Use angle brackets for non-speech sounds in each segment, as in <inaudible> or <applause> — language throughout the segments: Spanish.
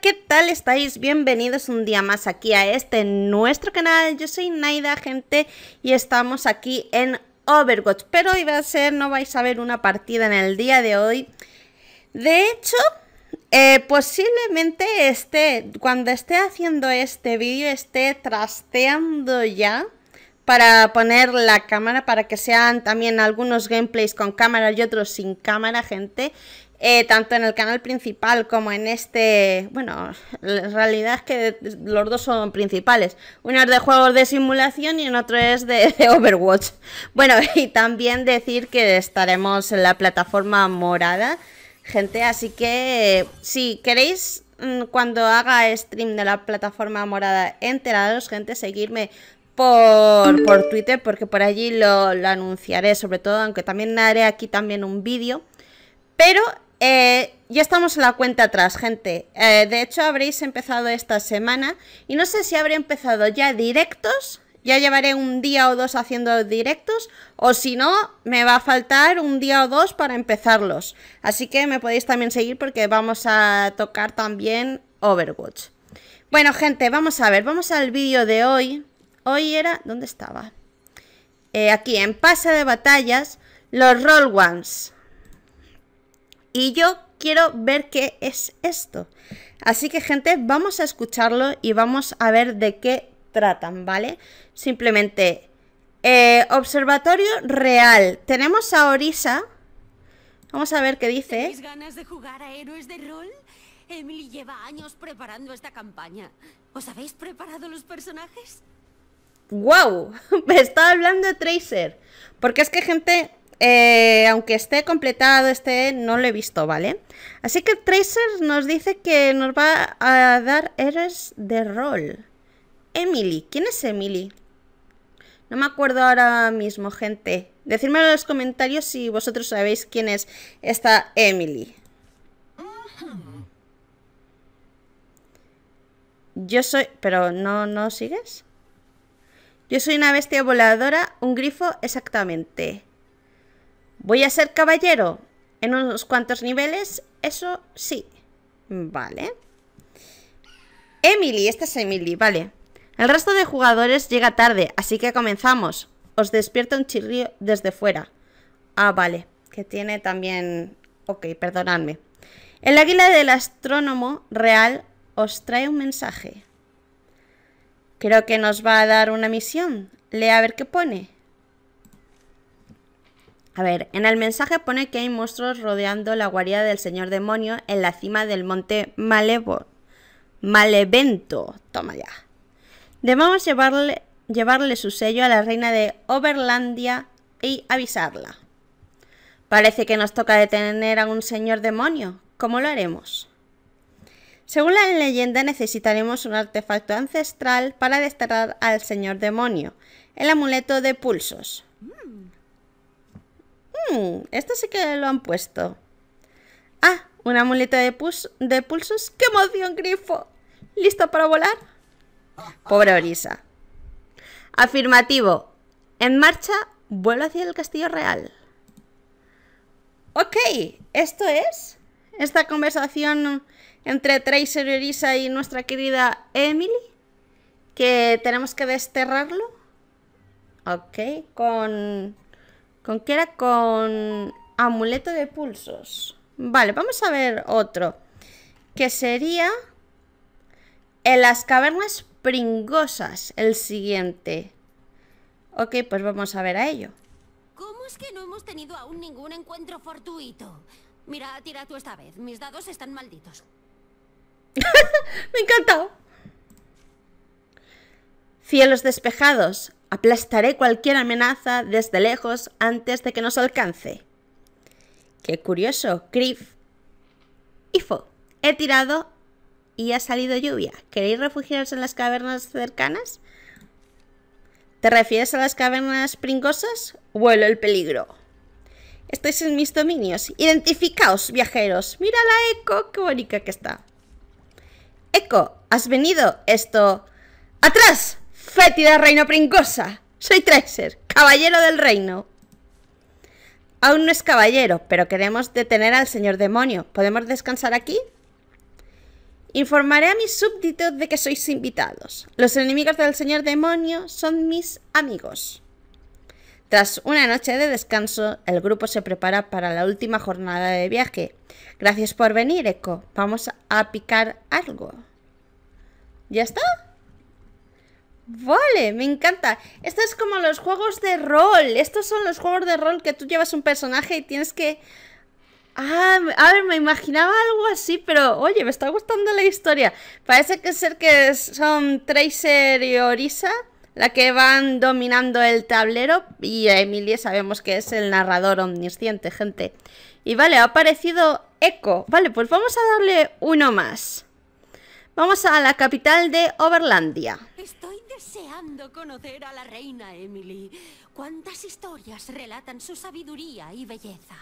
¿qué tal estáis? Bienvenidos un día más aquí a este nuestro canal. Yo soy Naida, gente, y estamos aquí en Overwatch. Pero hoy va a ser, no vais a ver una partida en el día de hoy. De hecho, eh, posiblemente esté, cuando esté haciendo este vídeo, esté trasteando ya para poner la cámara, para que sean también algunos gameplays con cámara y otros sin cámara, gente. Eh, tanto en el canal principal como en este, bueno, la realidad es que los dos son principales. Uno es de juegos de simulación y el otro es de, Overwatch. Bueno, <laughs> y también decir que estaremos en la plataforma morada, gente, así que si queréis mm, cuando haga stream de la plataforma morada, enterados, gente, seguirme por, Twitter, porque por allí lo, lo, anunciaré, sobre todo, aunque también haré aquí también un vídeo. Pero eh, ya estamos en la cuenta atrás, gente. Eh, de hecho, habréis empezado esta semana y no sé si habré empezado ya directos. Ya llevaré un día o dos haciendo directos o si no, me va a faltar un día o dos para empezarlos. Así que me podéis también seguir porque vamos a tocar también Overwatch. Bueno, gente, vamos a ver, vamos al vídeo de hoy. Hoy era... ¿Dónde estaba? Eh, aquí, en pase de batallas, los roll ones. Y yo quiero ver qué es esto. Así que gente, vamos a escucharlo y vamos a ver de qué tratan, ¿vale? Simplemente, eh, observatorio real. Tenemos a Orisa. Vamos a ver qué dice. ¡Guau! ganas de jugar de lleva años preparando esta campaña. ¿Os habéis preparado los personajes? ¡Wow! <laughs> Me está hablando Tracer. Porque es que, gente, eh, aunque esté completado, este no lo he visto, ¿vale? Así que Tracer nos dice que nos va a dar eres de rol. Emily, ¿quién es Emily? No me acuerdo ahora mismo, gente. Decírmelo en los comentarios si vosotros sabéis quién es esta Emily. Yo soy... Pero no, no sigues. Yo soy una bestia voladora, un grifo exactamente. ¿Voy a ser caballero en unos cuantos niveles? Eso sí. Vale. Emily, esta es Emily, vale. El resto de jugadores llega tarde, así que comenzamos. Os despierta un chirrío desde fuera. Ah, vale. Que tiene también... Ok, perdonadme. El águila del astrónomo real os trae un mensaje. Creo que nos va a dar una misión. Lea a ver qué pone. A ver, en el mensaje pone que hay monstruos rodeando la guarida del señor demonio en la cima del monte Malevo, Malevento. Toma ya. Debemos llevarle, llevarle su sello a la reina de Overlandia y avisarla. Parece que nos toca detener a un señor demonio. ¿Cómo lo haremos? Según la leyenda, necesitaremos un artefacto ancestral para desterrar al señor demonio, el amuleto de pulsos. Mm, esto sí que lo han puesto. Ah, una muleta de, de pulsos. ¡Qué emoción, Grifo! ¿Listo para volar? Pobre Orisa. Afirmativo. En marcha, vuelo hacia el castillo real. Ok, esto es esta conversación entre Tracer y Orisa y nuestra querida Emily. Que tenemos que desterrarlo. Ok, con ¿Con qué era? Con amuleto de pulsos. Vale, vamos a ver otro. Que sería... En las cavernas pringosas, el siguiente. Ok, pues vamos a ver a ello. ¿Cómo es que no hemos tenido aún ningún encuentro fortuito? Mira, tira tú esta vez. Mis dados están malditos. <laughs> Me encanta. Cielos despejados, Aplastaré cualquier amenaza desde lejos antes de que nos alcance. Qué curioso, Criff. Ifo, he tirado y ha salido lluvia. ¿Queréis refugiarse en las cavernas cercanas? ¿Te refieres a las cavernas pringosas? ¡Vuelo el peligro. Estáis en mis dominios. Identificaos, viajeros. Mira la Eco, qué bonita que está. Eco, has venido. Esto... ¡Atrás! Fétida Reino pringosa. Soy Tracer, caballero del reino. Aún no es caballero, pero queremos detener al señor demonio. ¿Podemos descansar aquí? Informaré a mis súbditos de que sois invitados. Los enemigos del señor demonio son mis amigos. Tras una noche de descanso, el grupo se prepara para la última jornada de viaje. Gracias por venir, Echo. Vamos a picar algo. ¿Ya está? Vale, me encanta. Esto es como los juegos de rol. Estos son los juegos de rol que tú llevas un personaje y tienes que... Ah, a ver, me imaginaba algo así, pero oye, me está gustando la historia. Parece que ser que son Tracer y Orisa la que van dominando el tablero y Emilia sabemos que es el narrador omnisciente, gente. Y vale, ha aparecido Echo. Vale, pues vamos a darle uno más. Vamos a la capital de Overlandia deseando conocer a la reina Emily. ¿Cuántas historias relatan su sabiduría y belleza?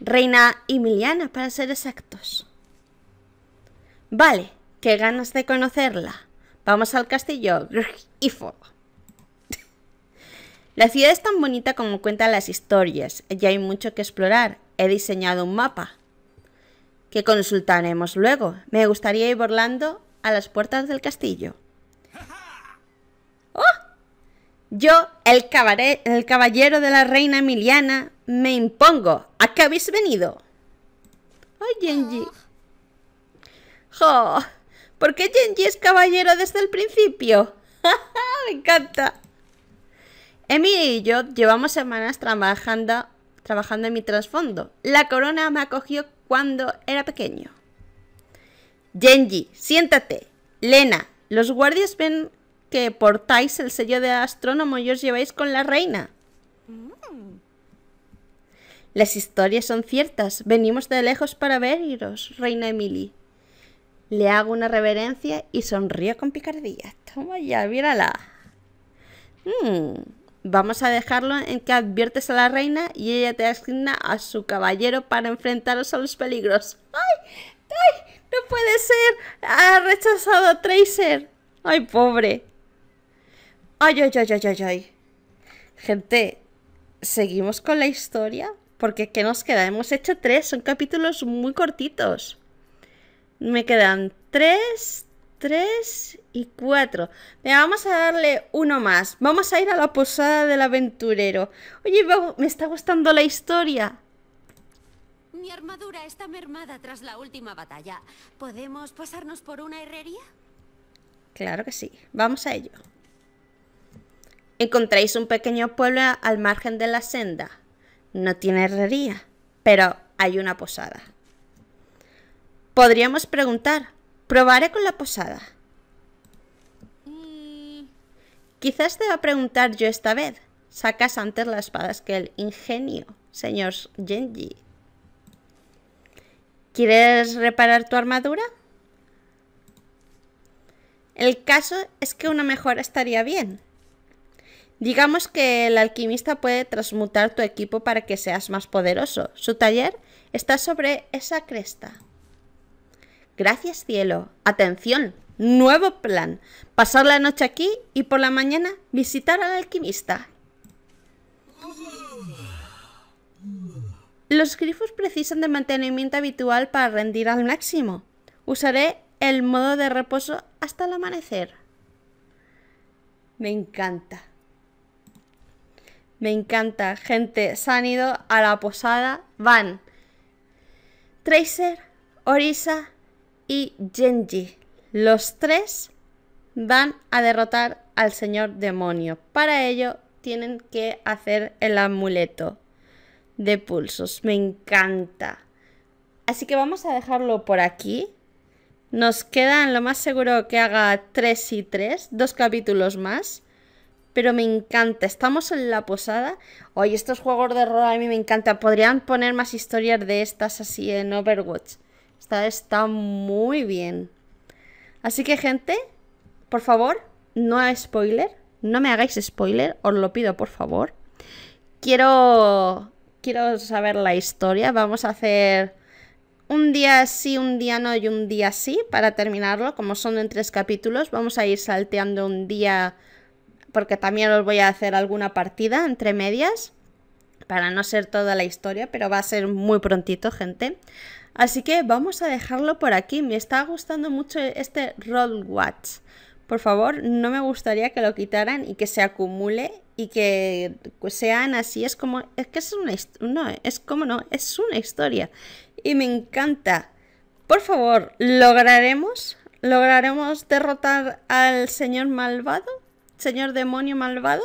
Reina Emiliana, para ser exactos. Vale, qué ganas de conocerla. Vamos al castillo fuego. La ciudad es tan bonita como cuentan las historias, Ya hay mucho que explorar. He diseñado un mapa, que consultaremos luego. Me gustaría ir burlando a las puertas del castillo. <laughs> ¡Oh! Yo, el, caballero de la reina Emiliana, me impongo. ¿A qué habéis venido? ¡Ay, Genji! Ah. ¡Jo! ¿Por qué Genji es caballero desde el principio? <laughs> ¡Me encanta! Emily y yo llevamos semanas trabajando, trabajando en mi trasfondo. La corona me acogió cuando era pequeño. Genji, siéntate. Lena, los guardias ven que portáis el sello de astrónomo y os lleváis con la reina. Las historias son ciertas. Venimos de lejos para veros, reina Emily. Le hago una reverencia y sonrío con picardía. Toma ya, mírala. Hmm. Vamos a dejarlo en que adviertes a la reina y ella te asigna a su caballero para enfrentaros a los peligros. ¡Ay! ¡Ay! ¡No puede ser! ¡Ha rechazado a Tracer! ¡Ay, pobre! ¡Ay, ay, ay, ay, ay! ay! Gente, ¿seguimos con la historia? Porque ¿qué nos queda? Hemos hecho tres, son capítulos muy cortitos. Me quedan tres, Tres y cuatro. vamos a darle uno más. Vamos a ir a la posada del aventurero. Oye, me está gustando la historia. Mi armadura está mermada tras la última batalla. ¿Podemos pasarnos por una herrería? Claro que sí. Vamos a ello. Encontráis un pequeño pueblo al margen de la senda. No tiene herrería, pero hay una posada. Podríamos preguntar, Probaré con la posada. Mm. Quizás te va a preguntar yo esta vez. Sacas antes las espadas que el ingenio, señor Genji. ¿Quieres reparar tu armadura? El caso es que una mejora estaría bien. Digamos que el alquimista puede transmutar tu equipo para que seas más poderoso. Su taller está sobre esa cresta. Gracias cielo. Atención. Nuevo plan. Pasar la noche aquí y por la mañana visitar al alquimista. Los grifos precisan de mantenimiento habitual para rendir al máximo. Usaré el modo de reposo hasta el amanecer. Me encanta. Me encanta, gente. Se han ido a la posada. Van. Tracer, Orisa, y Genji. Los tres van a derrotar al señor demonio. Para ello tienen que hacer el amuleto de pulsos. Me encanta. Así que vamos a dejarlo por aquí. Nos quedan lo más seguro que haga 3 y 3, dos capítulos más. Pero me encanta, estamos en la posada. Oye, estos juegos de rol a mí me encantan. Podrían poner más historias de estas así en Overwatch. Está, está muy bien. Así que, gente, por favor, no a spoiler. No me hagáis spoiler, os lo pido, por favor. Quiero. Quiero saber la historia. Vamos a hacer un día sí, un día no y un día sí para terminarlo. Como son en tres capítulos, vamos a ir salteando un día porque también os voy a hacer alguna partida entre medias para no ser toda la historia, pero va a ser muy prontito, gente. Así que vamos a dejarlo por aquí. Me está gustando mucho este Roll Watch. Por favor, no me gustaría que lo quitaran y que se acumule y que pues, sean así. Es como, es que es una, no, es como no, es una historia. Y me encanta. Por favor, ¿lograremos? ¿Lograremos derrotar al señor malvado? ¿Señor demonio malvado?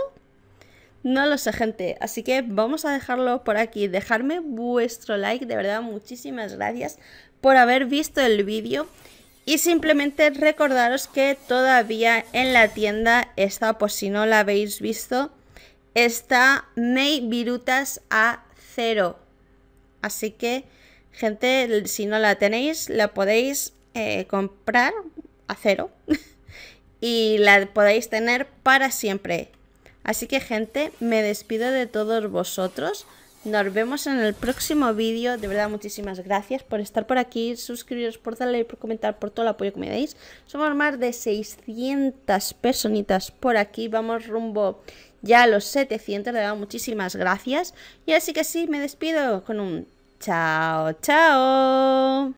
No lo sé, gente. Así que vamos a dejarlo por aquí. Dejarme vuestro like. De verdad, muchísimas gracias por haber visto el vídeo. Y simplemente recordaros que todavía en la tienda está, por si no la habéis visto, está May Virutas a cero. Así que, gente, si no la tenéis, la podéis eh, comprar a cero. <laughs> y la podéis tener para siempre. Así que gente, me despido de todos vosotros. Nos vemos en el próximo vídeo. De verdad, muchísimas gracias por estar por aquí, suscribiros, por darle y por comentar, por todo el apoyo que me dais. Somos más de 600 personitas por aquí. Vamos rumbo ya a los 700. De verdad, muchísimas gracias. Y así que sí, me despido con un chao, chao.